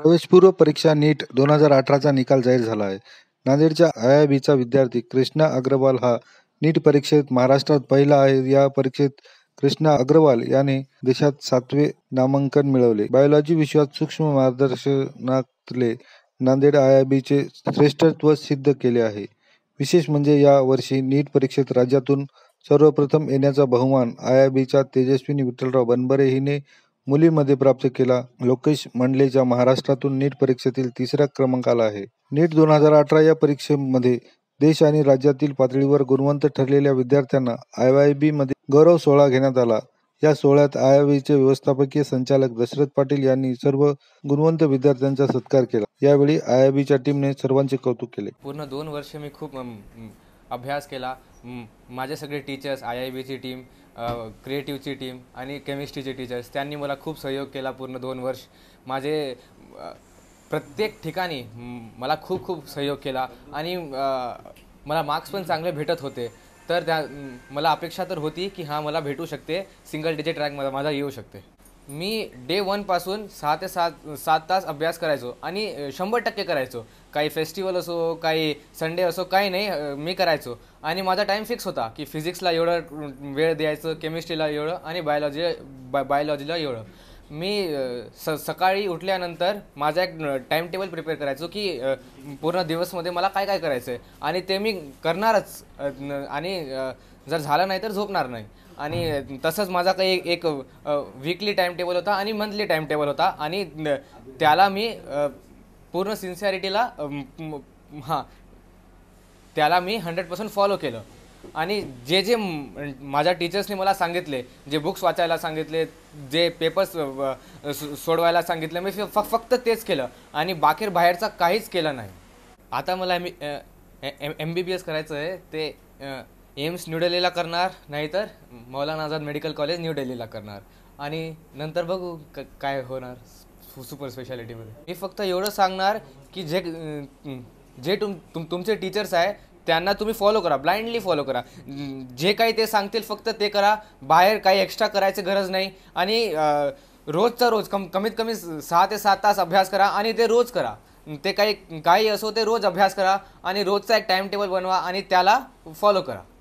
प्रवेशपूर्व परीक्षा नीट दोन हजार अठराचा निकाल जाहीर झाला आहे नांदेडच्या बीचा विद्यार्थी कृष्णा अग्रवाल हा नीट परीक्षेत महाराष्ट्रात पहिला आहे या परीक्षेत कृष्णा अग्रवाल याने देशात सातवे नामांकन मिळवले बायोलॉजी विषयात सूक्ष्म मार्गदर्शनातले नांदेड बीचे श्रेष्ठत्व सिद्ध केले आहे विशेष म्हणजे या वर्षी नीट परीक्षेत राज्यातून सर्वप्रथम येण्याचा बहुमान बीच्या तेजस्विनी विठ्ठलराव बनबरे हिने मुलीमध्ये प्राप्त केला लोकेश मंडलेच्या महाराष्ट्रातून नीट परीक्षेतील तिसऱ्या क्रमांकाला आहे नीट दोन हजार अठरा या परीक्षेमध्ये देश आणि राज्यातील पातळीवर गुणवंत ठरलेल्या विद्यार्थ्यांना आय वाय बी मध्ये गौरव सोहळा घेण्यात आला या सोहळ्यात आय चे व्यवस्थापकीय संचालक दशरथ पाटील यांनी सर्व गुणवंत विद्यार्थ्यांचा सत्कार केला यावेळी आय बीच्या टीमने सर्वांचे कौतुक केले पूर्ण दोन वर्ष मी खूप अभ्यास केला माझे सगळे टीचर्स आय आय बीची टीम क्रिएटिव्हची टीम आणि केमिस्ट्रीचे टीचर्स त्यांनी मला खूप सहयोग केला पूर्ण दोन वर्ष माझे प्रत्येक ठिकाणी मला खूप खूप सहयोग केला आणि मला मार्क्स पण चांगले भेटत होते तर त्या मला अपेक्षा तर होती की हां मला भेटू शकते सिंगल डिजिट रँक माझा येऊ शकते मी डे वनपासून सहा ते सात सात तास अभ्यास करायचो आणि शंभर टक्के करायचो काही फेस्टिवल असो काही संडे असो काही नाही मी करायचो आणि माझा टाईम फिक्स होता की फिजिक्सला एवढं वेळ द्यायचं केमिस्ट्रीला एवढं आणि बायोलॉजी बा बायोलॉजीला एवढं मी स सकाळी उठल्यानंतर माझा एक टाईम टेबल प्रिपेअर करायचो की पूर्ण दिवसमध्ये मला काय काय करायचं आहे आणि ते मी करणारच आणि जर झालं नाही तर झोपणार नाही आणि तसंच माझा काही एक वीकली टाईम टेबल होता आणि मंथली टाईम टेबल होता आणि त्याला मी पूर्ण सिन्सिअरिटीला हां त्याला मी हंड्रेड पर्सेंट फॉलो केलं आणि जे जे माझ्या टीचर्सनी मला सांगितले जे बुक्स वाचायला सांगितले जे पेपर्स सोडवायला सांगितले मी फक्त फक्त तेच केलं आणि बाकी बाहेरचा काहीच केलं नाही आता मला M M B B S करायचं आहे ते एम्स न्यूडलेला करणार नाहीतर Maulana Azad medical college new डेल्लीला करणार आणि नंतर बघू क काय होणार सु सुपर स्पेशालिटीमध्ये मी फक्त एवढं सांगणार की जे जे तुम तुम तुमचे टीचर्स आहे त्यांना तुम्ही फॉलो करा ब्लाइंडली फॉलो करा जे काही ते सांगतील फक्त ते करा बाहेर काही एक्स्ट्रा करायची गरज नाही आणि रोजचा रोज कम कमीत कमी सहा ते सात तास अभ्यास करा आणि ते रोज करा ते काही काही असो ते रोज अभ्यास करा आणि रोजचा एक टाईमटेबल टेबल बनवा आणि त्याला फॉलो करा